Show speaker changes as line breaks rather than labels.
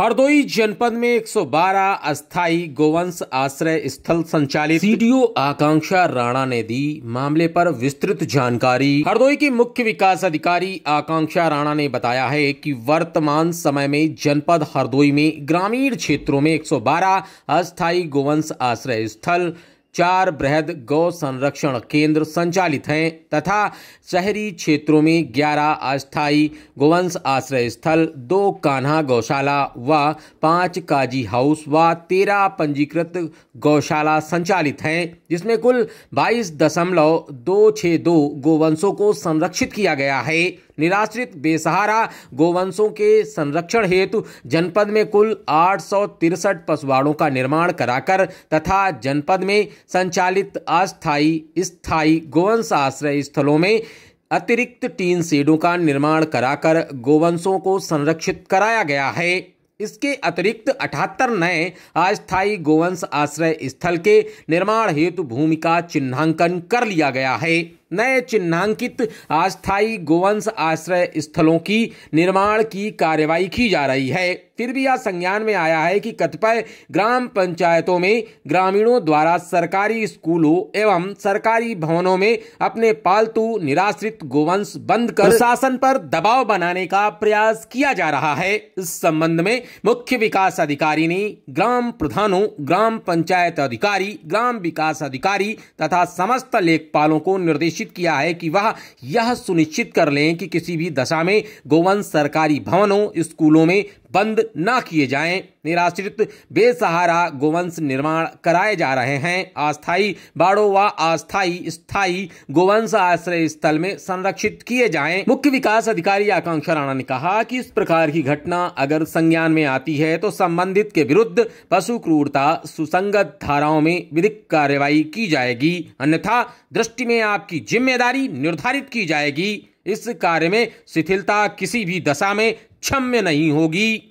हरदोई जनपद में 112 अस्थाई गोवंश आश्रय स्थल संचालित सीडीओ आकांक्षा राणा ने दी मामले पर विस्तृत जानकारी हरदोई के मुख्य विकास अधिकारी आकांक्षा राणा ने बताया है कि वर्तमान समय में जनपद हरदोई में ग्रामीण क्षेत्रों में 112 अस्थाई गोवंश आश्रय स्थल चार बृहद गौ संरक्षण केंद्र संचालित हैं तथा शहरी क्षेत्रों में ग्यारह अस्थायी गोवंश आश्रय स्थल दो कान्हा गौशाला व पाँच काजी हाउस व तेरह पंजीकृत गौशाला संचालित हैं जिसमें कुल बाईस दशमलव दो छः दो गोवंशों को संरक्षित किया गया है निराश्रित बेसहारा गोवंशों के संरक्षण हेतु जनपद में कुल आठ पशुवाड़ों का निर्माण कराकर तथा जनपद में संचालित अस्थायी स्थायी गोवंश आश्रय स्थलों में अतिरिक्त टीन सेडों का निर्माण कराकर गोवंशों को संरक्षित कराया गया है इसके अतिरिक्त अठहत्तर नए अस्थायी गोवंश आश्रय स्थल के निर्माण हेतु भूमि का चिन्हांकन कर लिया गया है नए चिन्हांकित अस्थायी गोवंश आश्रय स्थलों की निर्माण की कार्यवाही की जा रही है फिर भी यह संज्ञान में आया है कि कतिपय ग्राम पंचायतों में ग्रामीणों द्वारा सरकारी स्कूलों एवं सरकारी भवनों में अपने पालतू निराश्रित गोवंश बंद कर शासन पर दबाव बनाने का प्रयास किया जा रहा है इस संबंध में मुख्य विकास अधिकारी ने ग्राम प्रधानों ग्राम पंचायत अधिकारी ग्राम विकास अधिकारी तथा समस्त लेखपालों को निर्देश सुनिश्चित किया है कि वह यह सुनिश्चित कर लें कि किसी भी दशा में गोवंश सरकारी भवनों स्कूलों में बंद न किए जाएं निराश्रित बेसहारा गोवंश निर्माण कराए जा रहे हैं अस्थायी बाड़ों व अस्थायी स्थायी गोवंश आश्रय स्थल में संरक्षित किए जाएं मुख्य विकास अधिकारी आकांक्षा राणा ने कहा कि इस प्रकार की घटना अगर संज्ञान में आती है तो संबंधित के विरुद्ध पशु क्रूरता सुसंगत धाराओं में विधिक कार्यवाही की जाएगी अन्यथा दृष्टि में आपकी जिम्मेदारी निर्धारित की जाएगी इस कार्य में शिथिलता किसी भी दशा में क्षम्य नहीं होगी